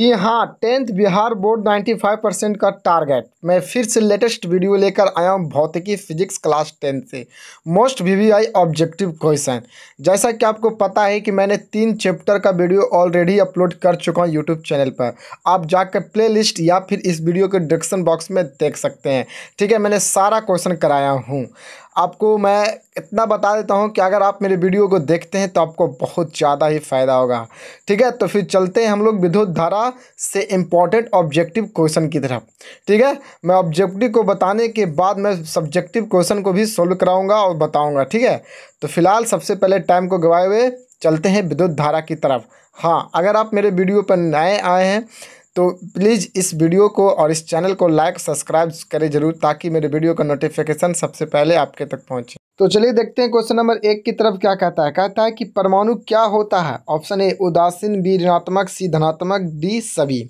कि हाँ tenth Bihar board 95 percent का टारगेट मैं फिर से लेटेस्ट वीडियो लेकर आया हूँ भौतिकी फिजिक्स क्लास टेंथ से मोस्ट वीवीआई ऑब्जेक्टिव क्वेश्चन जैसा कि आपको पता है कि मैंने तीन चैप्टर का वीडियो ऑलरेडी अपलोड कर चुका हूँ यूट्यूब चैनल पर आप जाकर प्लेलिस्ट या फिर इस वीडियो के डिस्क्रिप्सन बॉक्स में देख सकते हैं ठीक है मैंने सारा क्वेश्चन कराया हूँ आपको मैं इतना बता देता हूँ कि अगर आप मेरे वीडियो को देखते हैं तो आपको बहुत ज़्यादा ही फायदा होगा ठीक है तो फिर चलते हैं हम लोग विद्युत धारा से इम्पॉर्टेंट ऑब्जेक्टिव क्वेश्चन की तरफ ठीक है मैं ऑब्जेक्टिव को बताने के बाद मैं सब्जेक्टिव क्वेश्चन को भी सोल्व कराऊँगा और बताऊँगा ठीक है तो फिलहाल सबसे पहले टाइम को गवाए हुए चलते हैं विद्युत धारा की तरफ हाँ अगर आप मेरे वीडियो पर नए आए हैं तो प्लीज़ इस वीडियो को और इस चैनल को लाइक सब्सक्राइब करें जरूर ताकि मेरे वीडियो का नोटिफिकेशन सबसे पहले आपके तक पहुंचे तो चलिए देखते हैं क्वेश्चन नंबर एक की तरफ क्या कहता है कहता है कि परमाणु क्या होता है ऑप्शन ए उदासीन बी ऋणात्मक सी धनात्मक डी सभी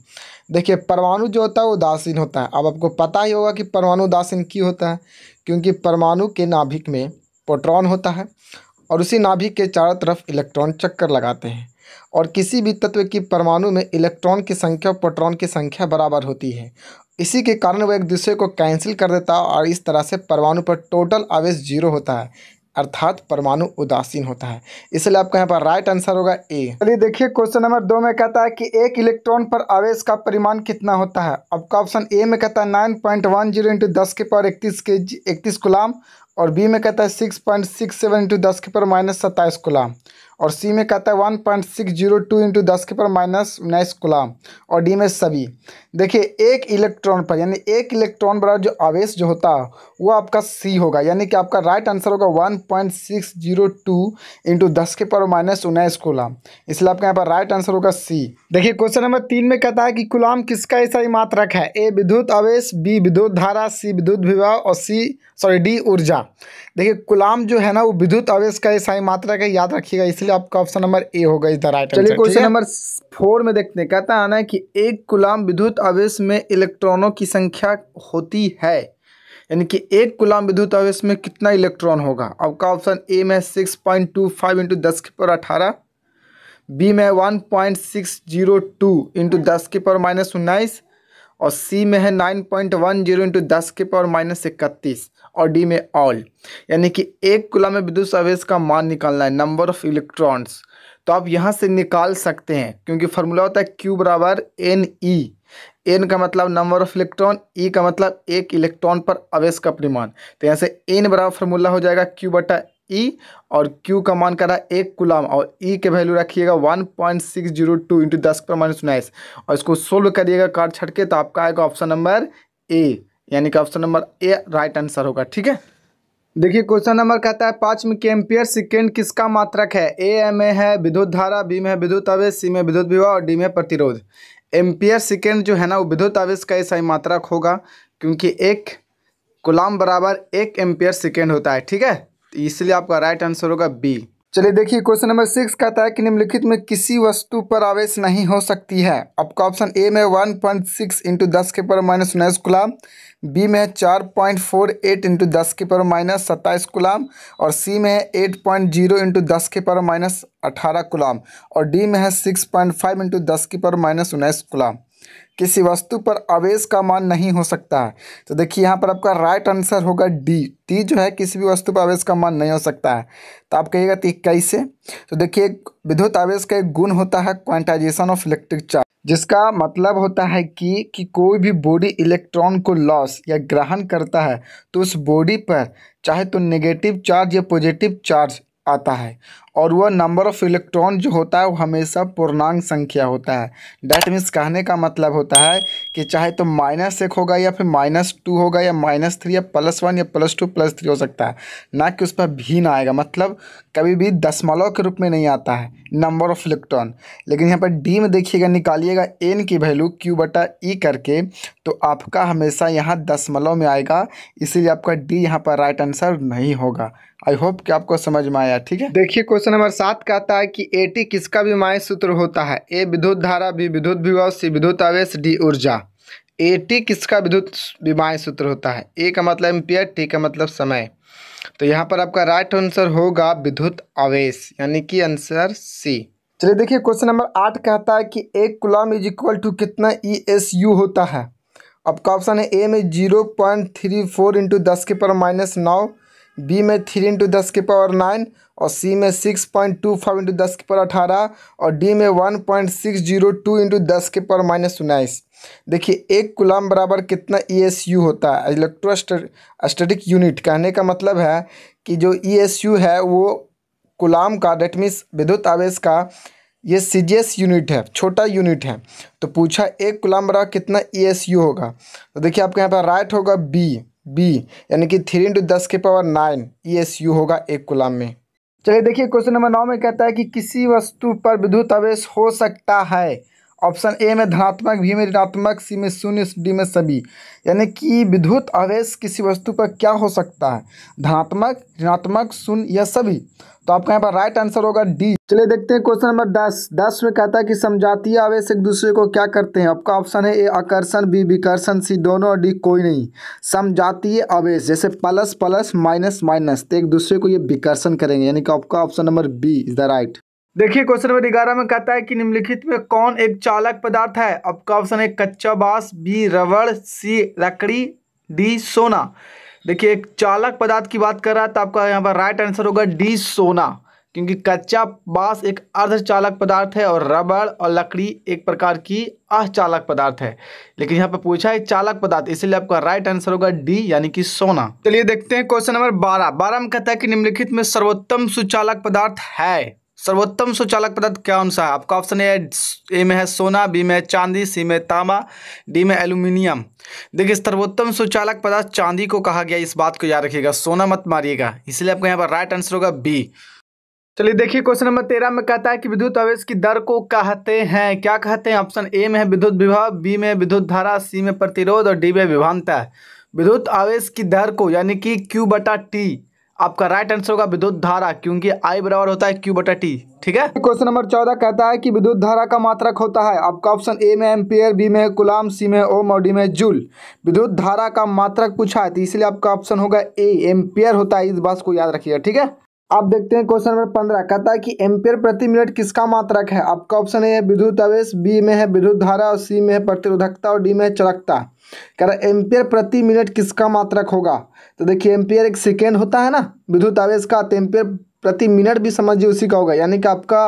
देखिए परमाणु जो होता है उदासीन होता है अब आपको पता ही होगा कि परमाणु उदासीन क्यों होता है क्योंकि परमाणु के नाभिक में प्रोटॉन होता है और उसी नाभिक के चारों तरफ इलेक्ट्रॉन चक्कर लगाते हैं और किसी भी तत्व की परमाणु में इलेक्ट्रॉन की संख्या और प्रोटॉन की संख्या बराबर होती है इसी के कारण वह एक दूसरे को कैंसिल कर देता है और इस तरह से परमाणु पर टोटल आवेश जीरो होता है अर्थात परमाणु उदासीन होता है इसलिए आपका यहाँ पर राइट आंसर होगा ए चलिए देखिए क्वेश्चन नंबर दो में कहता है कि एक इलेक्ट्रॉन पर आवेश का परिमाण कितना होता है आपका ऑप्शन ए में कहता है nine point one zero into दस के पावर इकतीस के इकतीस गुलाम और बी में कहता है six point six seven into दस के पावर माइनस सत्ताईस गुलाम और सी में कहता है one point six zero two into दस के पर माइनस उन्नीस गुलाम और डी में सभी देखिए एक इलेक्ट्रॉन पर यानी एक इलेक्ट्रॉन बड़ा जो आवेश जो होता है वो आपका सी होगा यानी कि आपका राइट आंसर होगा one point six zero two into दस के पर माइनस उन्नीस गुलाम इसलिए आपका यहाँ पर राइट आंसर होगा सी देखिए क्वेश्चन नंबर तीन में कहता है कि गुलाम किसका ऐसा ही मात्रक है ए विद्युत आवेश बी विद्युत धारा सी विद्युत विवाह और सी सॉरी डी ऊर्जा देखिए कुलाम जो है ना वो विद्युत आवेश का ईसाई मात्रा का याद रखिएगा इसलिए आपका ऑप्शन नंबर ए होगा इस द राइट चलिए क्वेश्चन नंबर फोर में देखते हैं कहता है कि एक कुलाम विद्युत आवेश में इलेक्ट्रॉनों की संख्या होती है यानी कि एक कुलाम विद्युत आवेश में कितना इलेक्ट्रॉन होगा आपका ऑप्शन ए में six point two five into दस के पर अठारह बी में one point six zero two into दस के पर माइनस उन्नीस और सी में है nine point one zero into दस के पावर माइनस इकतीस और डी में ऑल यानी कि एक कुला में विद्युत आवेश का मान निकालना है नंबर ऑफ इलेक्ट्रॉन्स तो आप यहाँ से निकाल सकते हैं क्योंकि फार्मूला होता है क्यू बराबर एन ई एन का मतलब नंबर ऑफ इलेक्ट्रॉन ई का मतलब एक इलेक्ट्रॉन पर आवेश का परिमाण तो यहाँ से एन बराबर फार्मूला हो जाएगा क्यू बटा ई और क्यू का मान कर रहा है एक कुलाम और ई के वैल्यू रखिएगा one point six zero two into दस पर माइनस उन्नीस और इसको सोल्व करिएगा कार्ड छट के तो आपका आएगा ऑप्शन नंबर ए यानी कि option number A right answer होगा ठीक है देखिए क्वेश्चन नंबर कहता है पाँच में के एम्पियर सिकेंड किसका मात्रक है ए एम ए है विद्युत धारा बी में विद्युत आवेश सी में विद्युत विवाह और डी में प्रतिरोध एम्पियर सिकेंड जो है ना वो विद्युत आवेश का ऐसा ही मात्रक होगा क्योंकि एक गुलाम बराबर एक एम्पियर सेकेंड होता है ठीक है इसलिए आपका राइट आंसर होगा बी चलिए देखिए क्वेश्चन नंबर सिक्स कहता है कि निम्नलिखित में किसी वस्तु पर आवेश नहीं हो सकती है आपका ऑप्शन ए में वन पॉइंट सिक्स इंटू दस के पर माइनस उन्नीस गुलाम बी में है चार पॉइंट फोर एट इंटू दस के पर माइनस सत्ताईस गुलाम और सी में है एट पॉइंट जीरो इंटू दस के पर माइनस अठारह गुलाम और डी में है सिक्स पॉइंट फाइव इंटू दस के पर माइनस उन्नीस गुलाम किसी वस्तु पर आवेश का मान नहीं हो सकता है तो देखिए यहाँ पर आपका राइट आंसर होगा डी टी जो है किसी भी वस्तु पर आवेश का मान नहीं हो सकता है तो आप कहिएगा तो कैसे तो देखिए विद्युत आवेश का एक गुण होता है क्वांटाइजेशन ऑफ इलेक्ट्रिक चार्ज जिसका मतलब होता है कि कि कोई भी बॉडी इलेक्ट्रॉन को लॉस या ग्रहण करता है तो उस बॉडी पर चाहे तो नेगेटिव चार्ज या पॉजिटिव चार्ज आता है और वह नंबर ऑफ़ इलेक्ट्रॉन जो होता है वो हमेशा पूर्णांक संख्या होता है डैट मीन्स कहने का मतलब होता है कि चाहे तो माइनस एक होगा या फिर माइनस टू होगा या माइनस थ्री या प्लस वन या प्लस टू प्लस थ्री हो सकता है ना कि उस पर भी ना आएगा मतलब कभी भी दशमलव के रूप में नहीं आता है नंबर ऑफ इलेक्ट्रॉन लेकिन यहाँ पर डी में देखिएगा निकालिएगा एन की वैल्यू क्यू बटा ई e करके तो आपका हमेशा यहाँ दशमलव में आएगा इसीलिए आपका डी यहाँ पर राइट आंसर नहीं होगा आई होप कि आपको समझ में आया ठीक है देखिए क्वेश्चन प्रश्न नंबर सात कहता है कि ए टी किसका भी माय सूत्र होता है ए विद्युत धारा बी विद्युत विभव सी विद्युत आवेश डी ऊर्जा ए टी किसका विद्युत विमाय सूत्र होता है ए का मतलब एम्पियर टी का मतलब समय तो यहाँ पर आपका राइट आंसर होगा विद्युत आवेश यानी कि आंसर सी चलिए देखिए क्वेश्चन नंबर आठ कहता है कि एक गुलाम इज इक्वल टू कितना ई एस यू होता है आपका ऑप्शन है ए में zero point three four into दस के पर माइनस नौ बी में थ्री इंटू दस की पावर नाइन और सी में six point two five into दस की पावर अठारह और डी में one point six zero two into दस की पावर माइनस उन्नीस देखिए एक कुलाम बराबर कितना ई एस यू होता है इलेक्ट्रो स्टेटिक यूनिट कहने का मतलब है कि जो ई एस यू है वो कुलाम का डेट मीन्स विद्युत आवेश का ये सी जी एस यूनिट है छोटा यूनिट है तो पूछा एक कुलाम बराबर कितना ई एस यू होगा तो देखिए आपके यहाँ पर राइट होगा बी बी यानी कि थ्री इंटू दस के power nine E S U होगा एक गुलाम में चलिए देखिए क्वेश्चन नंबर नौ में कहता है कि किसी वस्तु पर विद्युत आवेश हो सकता है ऑप्शन ए में धनात्मक भी में ऋणात्मक सी में शून्य डी में सभी यानी कि विद्युत आवेश किसी वस्तु पर क्या हो सकता है धनात्मक ऋणात्मक शून्य या सभी तो आपका यहाँ पर राइट आंसर होगा डी चलिए देखते हैं क्वेश्चन नंबर दस दस में कहता है कि समझातीय आवेश एक दूसरे को क्या करते हैं आपका ऑप्शन है ए आकर्षण बी विकर्षण सी दोनों और डी कोई नहीं समझातीय आवेश जैसे प्लस प्लस माइनस माइनस तो एक दूसरे को ये विकर्षण करेंगे यानी कि आपका option number B is the right देखिए क्वेश्चन नंबर ग्यारह में कहता है कि निम्नलिखित में कौन एक चालक पदार्थ है आपका ऑप्शन है कच्चा बांस बी रबड़ सी लकड़ी डी सोना देखिए एक चालक पदार्थ की बात कर रहा है तो आपका यहाँ पर राइट आंसर होगा डी सोना क्योंकि कच्चा बांस एक अर्धचालक पदार्थ है और रबड़ और लकड़ी एक प्रकार की अचालक पदार्थ है लेकिन यहाँ पर पूछा है चालक पदार्थ इसलिए आपका राइट आंसर होगा डी यानी कि सोना चलिए देखते हैं क्वेश्चन नंबर बारह बारह में कहता है कि निम्नलिखित में सर्वोत्तम सुचालक पदार्थ है सर्वोत्तम सुचालक पदार्थ कौन सा है आपका ऑप्शन ए ए में है सोना बी में चांदी सी में तांबा डी में एल्यूमिनियम देखिए सर्वोत्तम सुचालक पदार्थ चांदी को कहा गया इस बात को याद रखिएगा सोना मत मारिएगा इसलिए आपका यहाँ पर राइट आंसर होगा बी चलिए देखिए क्वेश्चन नंबर तेरह में कहता है कि विद्युत आवेश की दर को कहते हैं क्या कहते हैं ऑप्शन ए में है विद्युत विभाव बी में विद्युत धारा सी में प्रतिरोध और डी में विभानता विद्युत आवेश की दर को यानी कि क्यू बटा टी आपका राइट आंसर होगा विद्युत धारा क्योंकि आई बराबर होता है क्यू बटा टी ठीक है क्वेश्चन नंबर चौदह कहता है कि विद्युत धारा का मात्रक होता है आपका ऑप्शन ए में एम्पियर बी में गुलाम सी में ओम और डी में जूल विद्युत धारा का मात्रक पूछा है तो इसलिए आपका ऑप्शन होगा ए एम्पियर होता है इस बात को याद रखिएगा ठीक है अब देखते हैं क्वेश्चन नंबर पंद्रह कहता है कि एम्पेयर प्रति मिनट किसका मात्रक है आपका ऑप्शन ए है विद्युत आवेश बी में है विद्युत धारा और सी में है प्रतिरोधकता और डी में है चड़कता कह रहा है एम्पेयर प्रति मिनट किसका मात्रक होगा तो देखिए एम्पेयर एक सेकेंड होता है ना विद्युत आवेश का तो एम्पियर प्रति मिनट भी समझिए उसी का होगा यानी कि आपका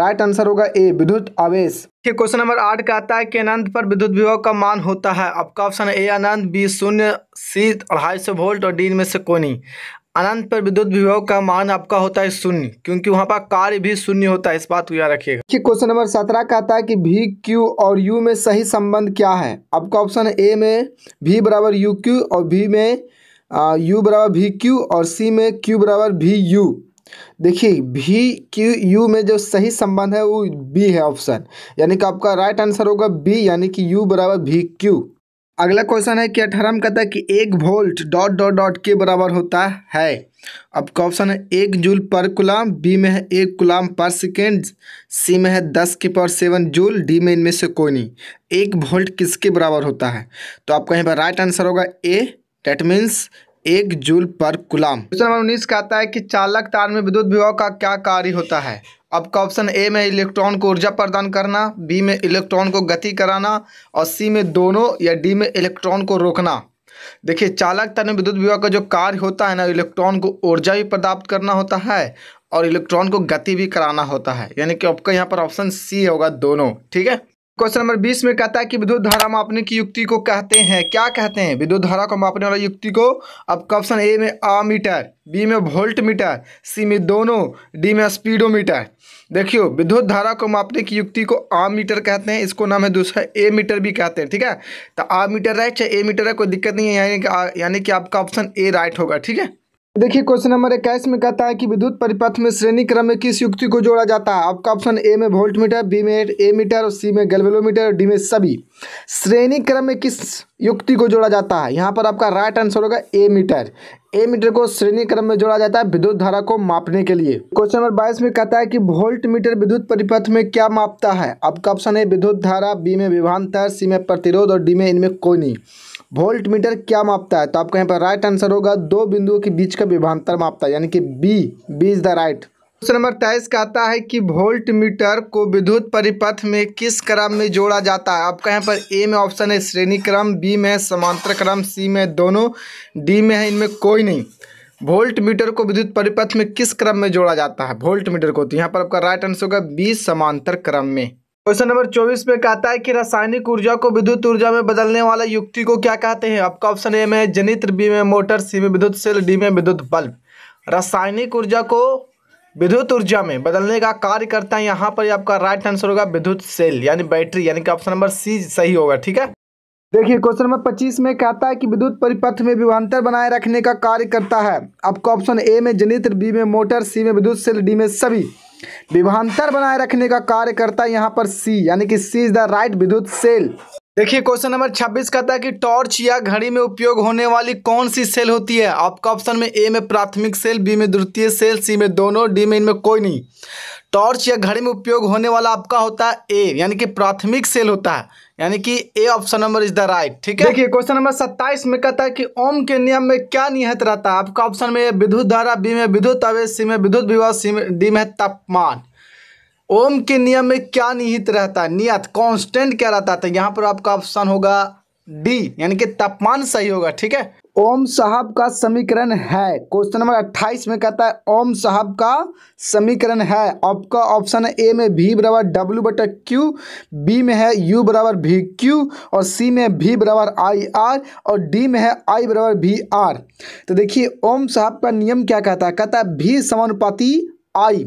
राइट आंसर होगा ए विद्युत आवेश क्वेश्चन नंबर आठ का आता है कि अनंत पर विद्युत विभाग का मान होता है आपका ऑप्शन ए अनंत बी शून्य सी अढ़ाई सौ वोल्ट और डी में से कोनी अनंत पर विद्युत विभव का मान आपका होता है शून्य क्योंकि वहाँ पर कार्य भी शून्य होता है इस बात को याद रखिएगा देखिए क्वेश्चन नंबर सत्रह कहता है कि भी क्यू और यू में सही संबंध क्या है आपका ऑप्शन ए में भी बराबर यू क्यू और भी में यू बराबर भी क्यू और सी में क्यू बराबर भी यू देखिए भी क्यू यू में जो सही संबंध है वो बी है ऑप्शन यानी कि आपका राइट आंसर होगा बी यानी कि यू बराबर भी क्यू अगला क्वेश्चन है कि अठारह में कहता है कि एक वोल्ट डॉट डॉट डॉट के बराबर होता है आपका ऑप्शन है एक जूल पर गुलाम बी में है एक गुलाम पर सेकेंड सी में है दस के पावर सेवन जूल डी में इनमें से कोई नहीं एक वोल्ट किसके बराबर होता है तो आपका यहाँ पर राइट आंसर होगा ए डेट मीन्स एक जूल पर गुलाम क्वेश्चन नंबर उन्नीस कहता है कि चालक तार में विद्युत विभाग का क्या कार्य होता है आपका ऑप्शन ए में इलेक्ट्रॉन को ऊर्जा प्रदान करना बी में इलेक्ट्रॉन को गति कराना और सी में दोनों या डी में इलेक्ट्रॉन को रोकना देखिए चालक तन विद्युत विभाग का जो कार्य होता है ना इलेक्ट्रॉन को ऊर्जा भी प्राप्त करना होता है और इलेक्ट्रॉन को गति भी कराना होता है यानी कि आपका यहाँ पर ऑप्शन सी होगा दोनों ठीक है क्वेश्चन नंबर बीस में कहता है कि विद्युत धारा मापने की युक्ति को कहते हैं क्या कहते हैं विद्युत धारा को मापने वाला युक्ति को अब ऑप्शन ए में आ मीटर बी में वोल्ट मीटर सी में दोनों डी में स्पीडो मीटर देखियो विद्युत धारा को मापने की युक्ति को आ मीटर कहते हैं इसको नाम है दूसरा ए मीटर भी कहते हैं ठीक है तो आ मीटर राइट चाहे ए मीटर है कोई दिक्कत नहीं है यानी कि यानी कि आपका ऑप्शन ए राइट होगा ठीक है देखिए क्वेश्चन नंबर इक्कीस में कहता है कि विद्युत परिपथ में श्रेणी क्रम में किस युक्ति को जोड़ा जाता है आपका ऑप्शन ए में वोल्ट मीटर बी में ए मीटर और सी में गलवेलोमीटर और डी में सभी श्रेणी क्रम में किस युक्ति को जोड़ा जाता है यहाँ पर आपका राइट आंसर होगा ए मीटर ए मीटर को श्रेणी क्रम में जोड़ा जाता है विद्युत धारा को मापने के लिए क्वेश्चन नंबर बाईस में कहता है कि वोल्ट मीटर विद्युत परिपथ में क्या मापता है आपका ऑप्शन है विद्युत धारा बी में विभांतर सी में प्रतिरोध और डी में इनमें कोई नहीं वोल्ट मीटर क्या मापता है तो आपका यहाँ पर राइट आंसर होगा दो बिंदुओं के बीच का विभांतर मापता है यानी कि B B is the right प्रश्न नंबर तेईस कहता है कि वोल्ट मीटर को विद्युत परिपथ में किस क्रम में जोड़ा जाता है आपका यहाँ पर ए में ऑप्शन है श्रेणी क्रम बी में है समांतर क्रम सी में दोनों डी में है इनमें कोई नहीं वोल्ट मीटर को विद्युत परिपथ में किस क्रम में जोड़ा जाता है वोल्ट मीटर को तो यहाँ पर आपका राइट आंसर होगा बी समांतर क्रम में क्वेश्चन नंबर चौबीस में कहता है कि रासायनिक ऊर्जा को विद्युत ऊर्जा में बदलने वाला युक्ति को क्या कहते हैं आपका ऑप्शन ए में जनित्र बी में मोटर सी में विद्युत सेल डी में विद्युत बल्ब रासायनिक ऊर्जा को विद्युत ऊर्जा में बदलने का कार्य करता है यहाँ पर आपका राइट आंसर होगा विद्युत सेल यानी बैटरी यानी कि ऑप्शन नंबर सी सही होगा ठीक है देखिए क्वेश्चन नंबर पच्चीस में कहता है कि विद्युत परिपथ में विभांतर बनाए रखने का कार्य करता है आपका ऑप्शन ए में जनित्र बी में मोटर सी में विद्युत सेल डी में सभी विभांतर बनाए रखने का कार्य करता है यहाँ पर सी यानी कि सी इज द राइट विद्युत सेल देखिए क्वेश्चन नंबर 26 कहता है कि टॉर्च या घड़ी में उपयोग होने वाली कौन सी सेल होती है आपका ऑप्शन में ए में प्राथमिक सेल बी में द्वितीय सेल सी में दोनों डी में इनमें कोई नहीं टॉर्च या घड़ी में उपयोग होने वाला आपका होता है ए यानी कि प्राथमिक सेल होता है यानी कि A option number is the right ठीक है देखिए क्वेश्चन नंबर सत्ताईस में कहता है कि ओम के नियम में क्या निहित रहता है आपका ऑप्शन में विद्युत धारा बी में विद्युत आवेश सी में विद्युत विवाह सी में डी में तापमान ओम के नियम में क्या निहित रहता है नियत कॉन्स्टेंट क्या रहता है तो यहाँ पर आपका ऑप्शन होगा डी यानी कि तापमान सही होगा ठीक है ओम साहब का समीकरण है क्वेश्चन नंबर अट्ठाईस में कहता है ओम साहब का समीकरण है आपका ऑप्शन ए में भी बराबर डब्ल्यू बटा क्यू बी में है यू बराबर भी क्यू और सी में भी बराबर आई आर और डी में है आई बराबर भी आर तो देखिए ओम साहब का नियम क्या कहता है कहता है भी समानुपाती आई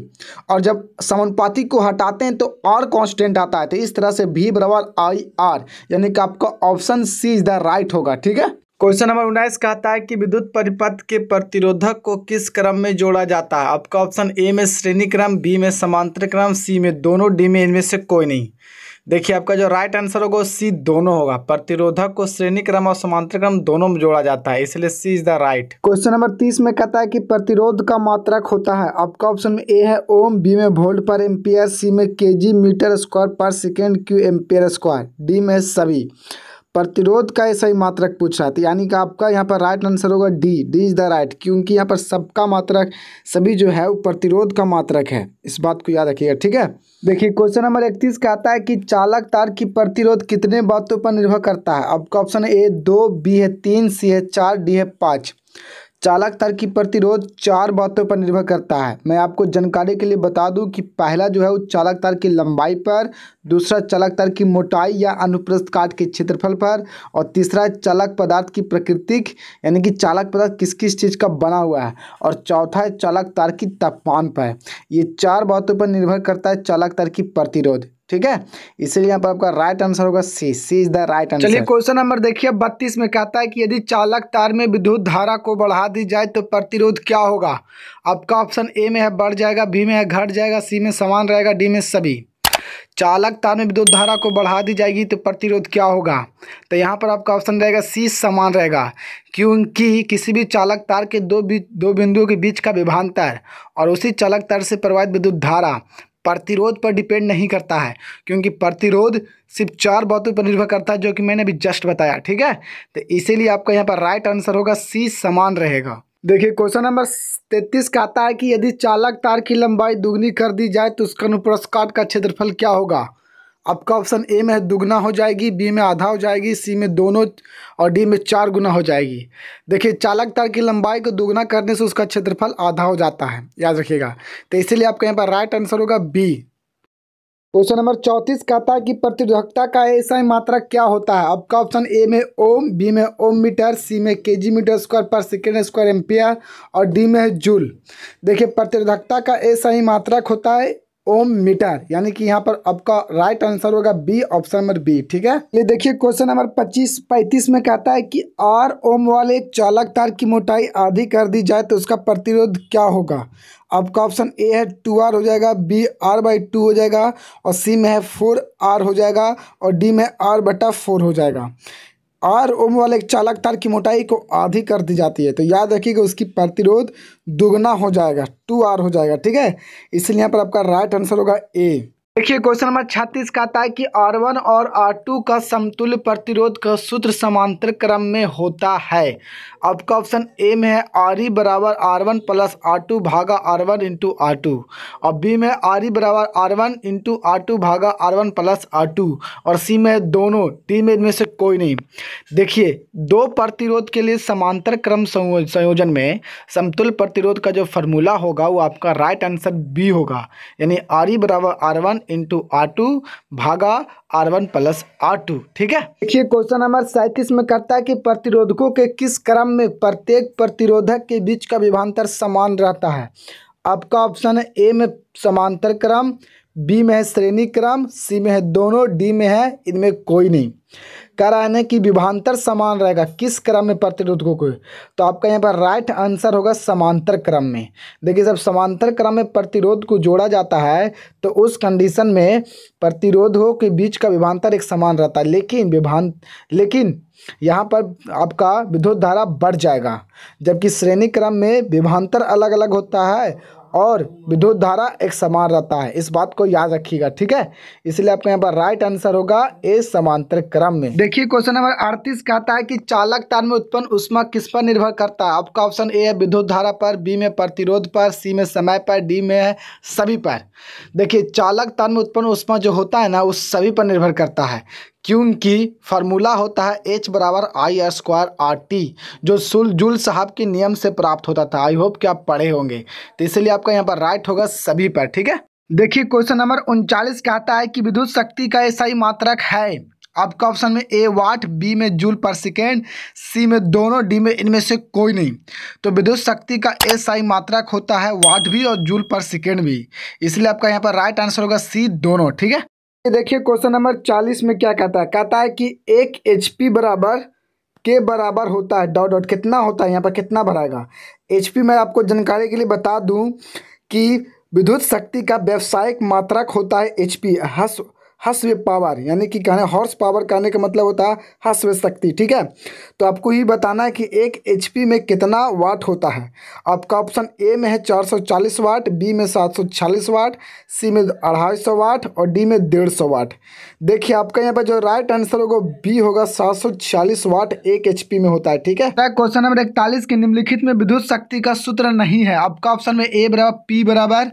और जब समानुपाति को हटाते हैं तो आर कॉन्स्टेंट आता है तो इस तरह से भी बराबर आई आर यानी कि आपका option C is the right होगा ठीक है क्वेश्चन नंबर उन्नीस कहता है कि विद्युत परिपथ के प्रतिरोधक को किस क्रम में जोड़ा जाता है आपका ऑप्शन ए में श्रेणी क्रम बी में समांतर क्रम सी में दोनों डी में इनमें से कोई नहीं देखिए आपका जो राइट आंसर होगा सी दोनों होगा प्रतिरोधक को श्रेणी क्रम और समांतर क्रम दोनों में जोड़ा जाता है इसलिए C is the right question number तीस में कहता है कि प्रतिरोध का मात्रक होता है आपका ऑप्शन में ए है ओम बी में वोल्ट पर एम्पियर सी में केजी मीटर स्क्वायर पर second cube ampere square D में सभी प्रतिरोध का ऐसा ही मात्रक पूछ रहा था तो यानी कि आपका यहाँ पर राइट आंसर होगा D D is the right क्योंकि यहाँ पर सबका मात्रक सभी जो है वो प्रतिरोध का मात्रक है इस बात को याद रखिएगा ठीक है देखिए क्वेश्चन नंबर इकतीस का आता है कि चालक तार की प्रतिरोध कितने बातों पर निर्भर करता है आपका ऑप्शन ए दो बी है तीन सी है चार डी है पाँच चालक तार की प्रतिरोध चार बातों पर निर्भर करता है मैं आपको जानकारी के लिए बता दूं कि पहला जो है वो चालक तार की लंबाई पर दूसरा चालक तार की मोटाई या अनुप्रस्थ काट के क्षेत्रफल पर और तीसरा चालक पदार्थ की प्रकृतिक यानी कि चालक पदार्थ किस किस चीज़ का बना हुआ है और चौथा है चालक तार की तापमान पर ये चार बातों पर निर्भर करता है चालक तार की प्रतिरोध ठीक है इसलिए यहाँ पर आपका राइट आंसर होगा C C is the right answer चलिए क्वेश्चन नंबर देखिए बत्तीस में कहता है कि यदि चालक तार में विद्युत धारा को बढ़ा दी जाए तो प्रतिरोध क्या होगा आपका ऑप्शन ए में है बढ़ जाएगा बी में है घट जाएगा सी में समान रहेगा डी में सभी चालक तार में विद्युत धारा को बढ़ा दी जाएगी तो प्रतिरोध क्या होगा तो यहाँ पर आपका ऑप्शन रहेगा सी समान रहेगा क्योंकि किसी भी चालक तार के दो दो बिंदुओं के बीच का विभांतर और उसी चालक तार से प्रवाहित विद्युत धारा प्रतिरोध पर डिपेंड नहीं करता है क्योंकि प्रतिरोध सिर्फ चार बातों पर निर्भर करता है जो कि मैंने अभी जस्ट बताया ठीक है तो इसीलिए आपका यहाँ पर राइट आंसर होगा सी समान रहेगा देखिए क्वेश्चन नंबर तैतीस का आता है कि यदि चालक तार की लंबाई दुगनी कर दी जाए तो उसका अनुपुरस्कार का क्षेत्रफल क्या होगा आपका ऑप्शन ए में दुगना हो जाएगी बी में आधा हो जाएगी सी में दोनों और डी में चार गुना हो जाएगी देखिए चालक तार की लंबाई को दुगना करने से उसका क्षेत्रफल आधा हो जाता है याद रखिएगा तो इसीलिए आपका यहाँ पर राइट आंसर होगा बी क्वेश्चन नंबर चौंतीस कहता है कि प्रतिरोधकता का ऐसा ही मात्रा क्या होता है आपका ऑप्शन ए में ओम बी में ओम मीटर सी में जी मीटर स्क्वायर पर सेकेंड स्क्वायर एम्पियर और डी में है जूल देखिए प्रतिरोधकता का ऐसा ही मात्रक होता है ओम मीटर यानी कि यहाँ पर आपका राइट आंसर होगा बी ऑप्शन नंबर बी ठीक है ये देखिए क्वेश्चन नंबर पच्चीस पैंतीस में कहता है कि आर ओम वाले एक चालक तार की मोटाई आधी कर दी जाए तो उसका प्रतिरोध क्या होगा आपका ऑप्शन ए है टू आर हो जाएगा बी आर बाई टू हो जाएगा और सी में है फोर आर हो जाएगा और डी में आर बटा फोर हो जाएगा आर ओम वाले चालक तार की मोटाई को आधी कर दी जाती है तो याद रखिएगा उसकी प्रतिरोध दुगना हो जाएगा टू आर हो जाएगा ठीक है इसलिए यहाँ पर आपका राइट आंसर होगा ए देखिए क्वेश्चन नंबर छत्तीस का आता है कि R1 और R2 का समतुल्य प्रतिरोध का सूत्र समांतर क्रम में होता है आपका ऑप्शन ए में है आर ई e बराबर R one plus R two भागा R one into R two और बी में आर ई बराबर R one into R two भागा R one plus R two और सी में है दोनों टी में इनमें से कोई नहीं देखिए दो प्रतिरोध के लिए समांतर क्रम संयोजन में समतुल्य प्रतिरोध का जो फॉर्मूला होगा वो आपका राइट आंसर बी होगा यानी आर ई e बराबर R one into R two भागा R one plus R two ठीक है देखिए क्वेश्चन नंबर सैंतीस में करता है कि प्रतिरोधकों के किस क्रम में प्रत्येक प्रतिरोधक के बीच का विभांतर समान रहता है आपका ऑप्शन है ए में समांतर क्रम बी में है श्रेणी क्रम सी में है दोनों डी में है इनमें कोई नहीं कह ना कि विभांतर समान रहेगा किस क्रम में प्रतिरोधकों को तो आपका यहाँ पर राइट आंसर होगा समांतर क्रम में देखिए जब समांतर क्रम में प्रतिरोध को जोड़ा जाता है तो उस कंडीशन में प्रतिरोधों के बीच का विभांतर एक समान रहता है लेकिन विभान लेकिन यहाँ पर आपका विद्युत धारा बढ़ जाएगा जबकि श्रेणी क्रम में विभांतर अलग अलग होता है और विद्युत धारा एक समान रहता है इस बात को याद रखिएगा ठीक है इसलिए आपका यहाँ पर राइट आंसर होगा ए समांतर क्रम में देखिए क्वेश्चन नंबर अड़तीस कहता है कि चालक तार में उत्पन्न उष्मा किस पर निर्भर करता है आपका ऑप्शन ए है विद्युत धारा पर बी में प्रतिरोध पर सी में समय पर डी में है सभी पर देखिए चालक तार में उत्पन्न उष्मा जो होता है ना उस सभी पर निर्भर करता है क्योंकि फार्मूला होता है एच बराबर आई स्क्वायर आर टी जो सुल जुल साहब के नियम से प्राप्त होता था आई होप कि आप पढ़े होंगे तो इसलिए आपका यहाँ पर राइट होगा सभी पर ठीक है देखिए क्वेश्चन नंबर उनचालीस कहता है कि विद्युत शक्ति का ही मात्रक है आपका ऑप्शन में ए वाट बी में जूल पर सेकेंड सी में दोनों डी में इनमें से कोई नहीं तो विद्युत शक्ति का एस आई मात्रक होता है वाट भी और जूल पर सेकेंड भी इसलिए आपका यहाँ पर राइट आंसर होगा सी दोनों ठीक है ये देखिए क्वेश्चन नंबर चालीस में क्या कहता है कहता है कि एक एच पी बराबर के बराबर होता है डॉट डॉट कितना होता है यहाँ पर कितना भराएगा एच पी मैं आपको जानकारी के लिए बता दूँ कि विद्युत शक्ति का व्यावसायिक मात्रक होता है एच पी हस हस्व पावर यानी कि कहने हॉर्स पावर कहने का मतलब होता है हस्व शक्ति ठीक है तो आपको ही बताना है कि एक एच में कितना वाट होता है आपका ऑप्शन ए में है 440 वाट बी में 746 वाट सी में अढ़ाई सौ वाट और डी में डेढ़ सौ वाट देखिए आपका यहाँ पर जो राइट आंसर होगा बी होगा 740 वाट एक एच में होता है ठीक है क्वेश्चन तो नंबर इकतालीस के निम्नलिखित में विद्युत शक्ति का सूत्र नहीं है आपका ऑप्शन में ए बराबर पी बराबर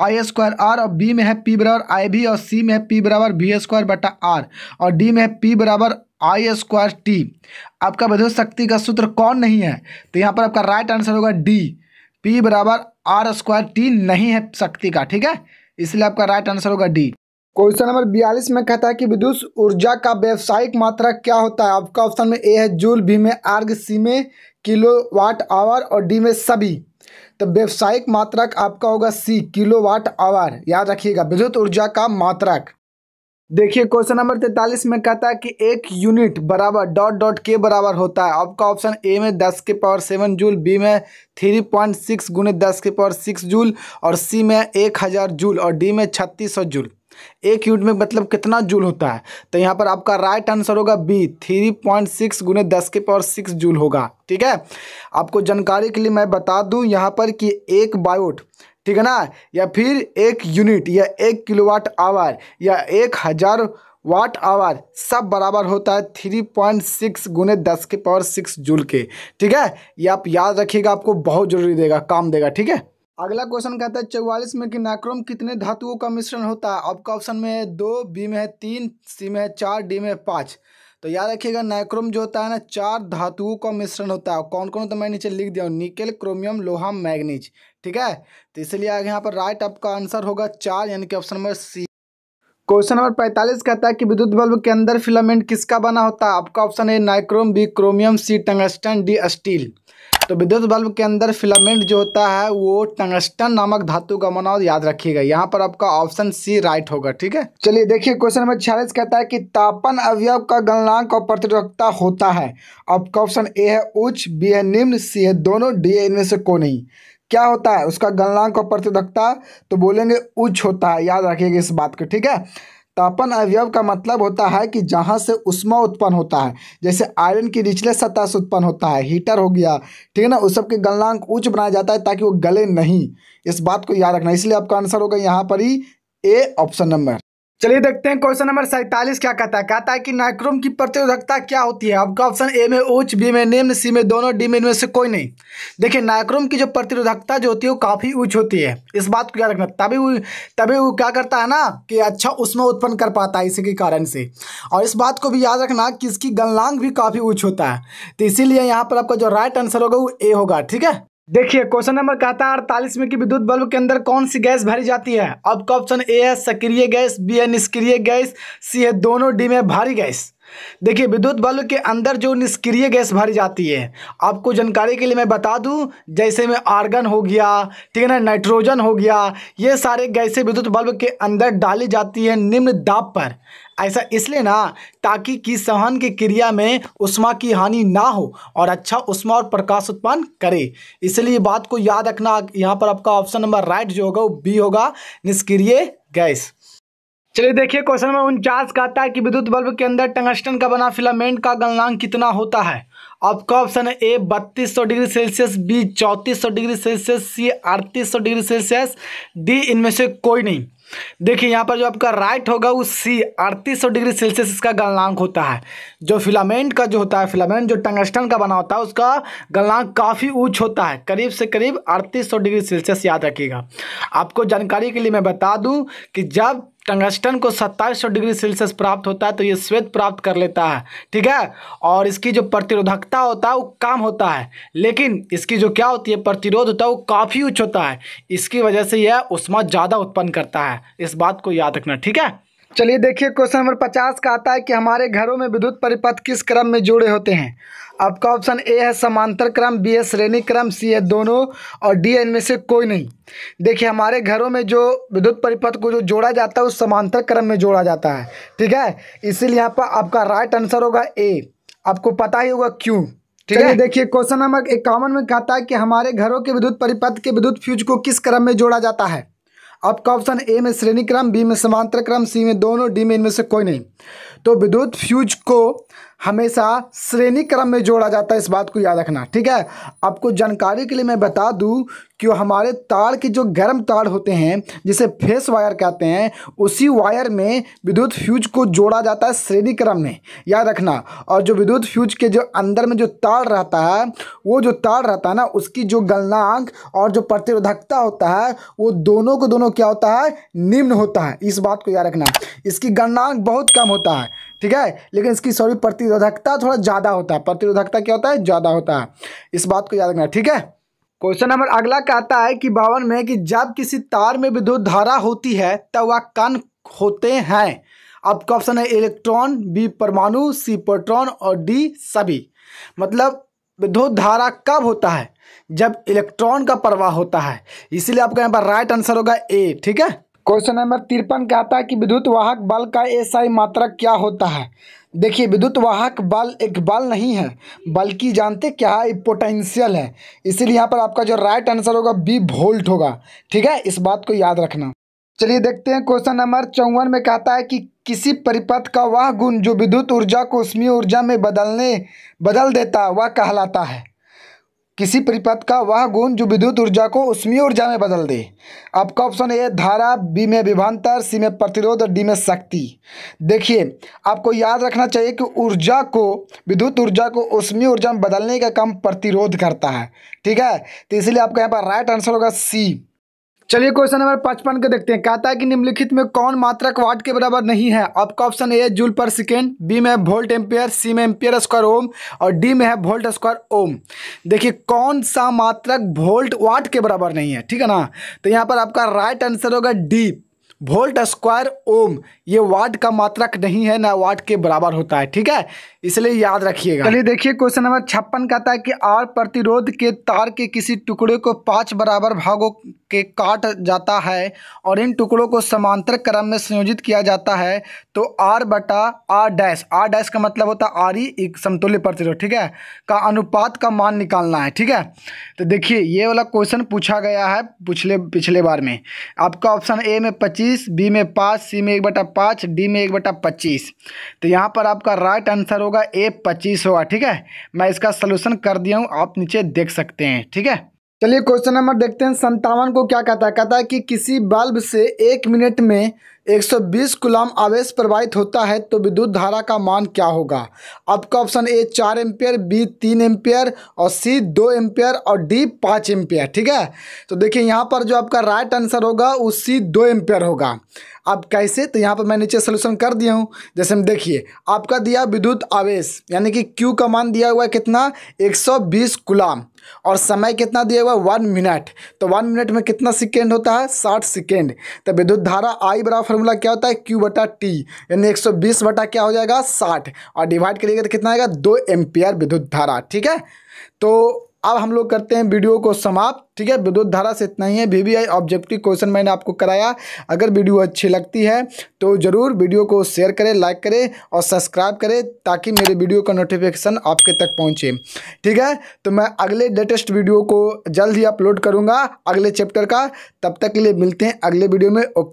आई स्क्वायर आर और बी में है पी बराबर आई बी और सी में है पी बराबर बी स्क्वायर बटा आर और डी में है पी बराबर आई स्क्वायर टी आपका विद्युत शक्ति का सूत्र कौन नहीं है तो यहाँ पर आपका राइट आंसर होगा डी पी बराबर आर स्क्वायर टी नहीं है शक्ति का ठीक है इसलिए आपका राइट आंसर होगा डी क्वेश्चन नंबर बयालीस में कहता है कि विद्युत ऊर्जा का व्यावसायिक मात्रा क्या होता है आपका ऑप्शन में ए है जूल बी में आर्ग सी में वाट आवर और डी में सभी तो व्यावसायिक मात्रक आपका होगा सी किलोवाट आवर याद रखिएगा विद्युत ऊर्जा का मात्रक देखिए क्वेश्चन नंबर तैंतालीस में कहता है कि एक यूनिट बराबर डॉट डॉट के बराबर होता है आपका ऑप्शन ए में दस के पावर सेवन जूल बी में थ्री पॉइंट सिक्स गुने दस के पावर सिक्स जूल और सी में एक हज़ार जूल और डी में छत्तीस सौ जूल एक यूनिट में मतलब कितना जूल होता है तो यहाँ पर आपका राइट आंसर होगा बी थ्री पॉइंट सिक्स गुने दस के पावर सिक्स जूल होगा ठीक है आपको जानकारी के लिए मैं बता दूँ यहाँ पर कि एक बायोट ठीक है ना या फिर एक यूनिट या एक वाट आवर या एक हज़ार वाट आवर सब बराबर होता है थ्री पॉइंट सिक्स गुने दस के पावर सिक्स जूल के ठीक है ये आप याद रखिएगा आपको बहुत ज़रूरी देगा काम देगा ठीक है अगला क्वेश्चन कहता है चौवालीस में कि नाक्रोम कितने धातुओं का मिश्रण होता है आपका ऑप्शन में है दो बी में है तीन सी में है चार डी में है पाँच तो याद रखिएगा नाइक्रोम जो होता है ना चार धातुओं का मिश्रण होता है कौन कौन तो मैं नीचे लिख दिया हूँ निकेल क्रोमियम लोहा मैग्नीज ठीक है तो इसलिए आगे यहाँ पर राइट आपका आंसर होगा चार यानी कि option number C question number पैंतालीस कहता है कि विद्युत बल्ब के अंदर फिलामेंट किसका बना होता है आपका ऑप्शन है nichrome B chromium C tungsten D steel तो विद्युत बल्ब के अंदर फिलामेंट जो होता है वो टंगस्टन नामक धातु का मनाव याद रखिएगा यहाँ पर आपका ऑप्शन सी राइट होगा ठीक है चलिए देखिए क्वेश्चन नंबर छियालीस कहता है कि तापन अवयव का गणनांक और प्रतिरोधकता होता है आपका ऑप्शन ए है उच्च बी है निम्न सी है दोनों डी है इनमें से को नहीं क्या होता है उसका गणनांक और प्रतिरोधकता तो बोलेंगे उच्च होता है याद रखिएगा इस बात को ठीक है तापन अवयव का मतलब होता है कि जहाँ से उष्मा उत्पन्न होता है जैसे आयरन की निचले सतह से उत्पन्न होता है हीटर हो गया ठीक है ना उस सब के गलनांक उच्च बनाया जाता है ताकि वो गले नहीं इस बात को याद रखना इसलिए आपका आंसर होगा यहाँ पर ही ए ऑप्शन नंबर चलिए देखते हैं क्वेश्चन नंबर सैंतालीस क्या कहता है कहता है कि नाइक्रोम की प्रतिरोधकता क्या होती है आपका ऑप्शन ए में उच्च बी में निम्न सी में दोनों डी में इनमें से कोई नहीं देखिए नाइक्रोम की जो प्रतिरोधकता जो होती है वो काफ़ी उच्च होती है इस बात को याद रखना तभी वो तभी वो क्या करता है ना कि अच्छा उसमें उत्पन्न कर पाता है इसी के कारण से और इस बात को भी याद रखना कि इसकी गलनांक भी काफ़ी उच्च होता है तो इसीलिए यहाँ पर आपका जो राइट आंसर होगा वो ए होगा ठीक है देखिए क्वेश्चन नंबर कहता है अड़तालीस में कि विद्युत बल्ब के अंदर कौन सी गैस भरी जाती है आपका ऑप्शन ए है सक्रिय गैस बी है निष्क्रिय गैस सी है दोनों डी में भारी गैस देखिए विद्युत बल्ब के अंदर जो निष्क्रिय गैस भरी जाती है आपको जानकारी के लिए मैं बता दूं जैसे में आर्गन हो गया ठीक है ना नाइट्रोजन हो गया ये सारे गैसें विद्युत बल्ब के अंदर डाली जाती है निम्न दाब पर ऐसा इसलिए ना ताकि कि सहन की क्रिया में उष्मा की हानि ना हो और अच्छा उष्मा और प्रकाश उत्पन्न करे इसलिए बात को याद रखना यहाँ पर आपका ऑप्शन नंबर राइट जो होगा वो बी होगा निष्क्रिय गैस चलिए देखिए क्वेश्चन नंबर उनचास कहता है कि विद्युत बल्ब के अंदर टंगस्टन का बना फिलामेंट का गलनांक कितना होता है आपका ऑप्शन है ए बत्तीस सौ डिग्री सेल्सियस बी चौंतीस सौ डिग्री सेल्सियस सी अड़तीस सौ डिग्री सेल्सियस डी इनमें से कोई नहीं देखिए यहाँ पर जो आपका राइट होगा वो सी अड़तीस डिग्री सेल्सियस इसका गलनांक होता है जो फिलामेंट का जो होता है फिलामेंट जो टंगस्टन का बना होता है उसका गलनांक काफ़ी ऊँच होता है करीब से करीब अड़तीस डिग्री सेल्सियस याद रखिएगा आपको जानकारी के लिए मैं बता दूँ कि जब टंगस्टन को सत्ताईस डिग्री सेल्सियस प्राप्त होता है तो ये श्वेत प्राप्त कर लेता है ठीक है और इसकी जो प्रतिरोधकता होता है वो कम होता है लेकिन इसकी जो क्या होती है प्रतिरोध होता है वो काफ़ी उच्च होता है इसकी वजह से यह उष्मा ज़्यादा उत्पन्न करता है इस बात को याद रखना ठीक है चलिए देखिए क्वेश्चन नंबर पचास का आता है कि हमारे घरों में विद्युत परिपथ किस क्रम में जुड़े होते हैं आपका ऑप्शन ए है समांतर क्रम बी है श्रेणी क्रम सी है दोनों और डी है इनमें से कोई नहीं देखिए हमारे घरों में जो विद्युत परिपथ को जो जोड़ा जाता है उस समांतर क्रम में जोड़ा जाता है ठीक है इसीलिए यहाँ पर आपका राइट आंसर होगा ए आपको पता ही होगा क्यों ठीक है देखिए क्वेश्चन नंबर इक्यावन में कहता है कि हमारे घरों के विद्युत परिपथ के विद्युत फ्यूज को किस क्रम में जोड़ा जाता है आपका ऑप्शन ए में श्रेणी क्रम बी में समांतर क्रम सी में दोनों डी में इनमें से कोई नहीं तो विद्युत फ्यूज को हमेशा श्रेणी क्रम में जोड़ा जाता है इस बात को याद रखना ठीक है आपको जानकारी के लिए मैं बता दूं कि हमारे तार के जो गर्म तार होते हैं जिसे फेस वायर कहते हैं उसी वायर में विद्युत फ्यूज को जोड़ा जाता है श्रेणी क्रम में याद रखना और जो विद्युत फ्यूज के जो अंदर में जो तार रहता है वो जो तार रहता है ना उसकी जो गलनांक और जो प्रतिरोधकता होता है वो दोनों को दोनों क्या होता है निम्न होता है इस बात को याद रखना इसकी गणनांक बहुत कम होता है ठीक है लेकिन इसकी सॉरी प्रतिरोधकता थोड़ा ज़्यादा होता है प्रतिरोधकता क्या होता है ज़्यादा होता है इस बात को याद रखना ठीक है क्वेश्चन नंबर अगला कहता है कि बावन में कि जब किसी तार में विद्युत धारा होती है तब वह कण होते हैं आपका ऑप्शन है इलेक्ट्रॉन बी परमाणु सी प्रोटॉन और डी सभी मतलब विद्युत धारा कब होता है जब इलेक्ट्रॉन का प्रवाह होता है इसीलिए आपका यहाँ पर राइट आंसर होगा ए ठीक है क्वेश्चन नंबर तिरपन कहता है कि विद्युत वाहक बल का एसआई मात्रक क्या होता है देखिए विद्युत वाहक बल एक बल नहीं है बल्कि जानते क्या है पोटेंशियल है इसीलिए यहाँ पर आपका जो राइट आंसर होगा बी वोल्ट होगा ठीक है इस बात को याद रखना चलिए देखते हैं क्वेश्चन नंबर चौवन में कहता है कि किसी परिपथ का वह गुण जो विद्युत ऊर्जा को उष्मीय ऊर्जा में बदलने बदल देता वह कहलाता है किसी परिपथ का वह गुण जो विद्युत ऊर्जा को उष्मीय ऊर्जा में बदल दे आपका ऑप्शन ए धारा बी में विभांतर सी में प्रतिरोध और डी में शक्ति देखिए आपको याद रखना चाहिए कि ऊर्जा को विद्युत ऊर्जा को उसमी ऊर्जा में बदलने का काम प्रतिरोध करता है ठीक है तो इसलिए आपका यहाँ पर राइट आंसर होगा सी चलिए क्वेश्चन नंबर पचपन को देखते हैं कहता है कि निम्नलिखित में कौन मात्रक वाट के बराबर नहीं है आपका ऑप्शन ए जूल पर सेकेंड बी में है वोल्ट एम्पियर सी में एम्पियर स्क्वायर ओम और डी में है वोल्ट स्क्वायर ओम देखिए कौन सा मात्रक वोल्ट वाट के बराबर नहीं है ठीक है ना तो यहाँ पर आपका राइट आंसर होगा डी वोल्ट स्क्वायर ओम ये वाट का मात्रक नहीं है ना वाट के बराबर होता है ठीक है इसलिए याद रखिएगा चलिए देखिए क्वेश्चन नंबर छप्पन कहता है कि आर प्रतिरोध के तार के किसी टुकड़े को पांच बराबर भागों के काट जाता है और इन टुकड़ों को समांतर क्रम में संयोजित किया जाता है तो आर बटा आर डैश आर डैश का मतलब होता है आर ई एक समतुल्य प्रतिरोध ठीक है का अनुपात का मान निकालना है ठीक है तो देखिए ये वाला क्वेश्चन पूछा गया है पिछले पिछले बार में आपका ऑप्शन ए में पच्चीस पच्चीस बी में पाँच सी में एक बटा पाँच डी में एक बटा पच्चीस तो यहाँ पर आपका राइट आंसर होगा ए पच्चीस होगा ठीक है मैं इसका सलूशन कर दिया हूँ आप नीचे देख सकते हैं ठीक है चलिए क्वेश्चन नंबर देखते हैं संतावन को क्या कहता है कहता है कि किसी बल्ब से एक मिनट में 120 गुलाम आवेश प्रवाहित होता है तो विद्युत धारा का मान क्या होगा आपका ऑप्शन ए चार एम्पियर बी तीन एम्पियर और सी दो एम्पियर और डी पाँच एम्पियर ठीक है तो देखिए यहाँ पर जो आपका राइट आंसर होगा वो सी दो एम्पियर होगा अब कैसे तो यहाँ पर मैं नीचे सोल्यूशन कर दिया हूँ जैसे हम देखिए आपका दिया विद्युत आवेश यानी कि क्यू का मान दिया हुआ है कितना 120 गुलाम और समय कितना दिया हुआ वन मिनट तो वन मिनट में कितना सेकेंड होता है साठ सेकेंड तो विद्युत धारा आई बड़ा फॉर्मूला क्या होता है क्यू बटा टी यानी 120 बटा क्या हो जाएगा साठ और डिवाइड करिएगा तो कितना आएगा दो एम्पियर विद्युत धारा ठीक है तो अब हम लोग करते हैं वीडियो को समाप्त ठीक है विद्युत धारा से इतना ही है V V I objective question मैंने आपको कराया अगर वीडियो अच्छी लगती है तो ज़रूर वीडियो को शेयर करें लाइक करें और सब्सक्राइब करें ताकि मेरे वीडियो का नोटिफिकेशन आपके तक पहुंचे ठीक है तो मैं अगले लेटेस्ट वीडियो को जल्द ही अपलोड करूँगा अगले चैप्टर का तब तक के लिए मिलते हैं अगले वीडियो में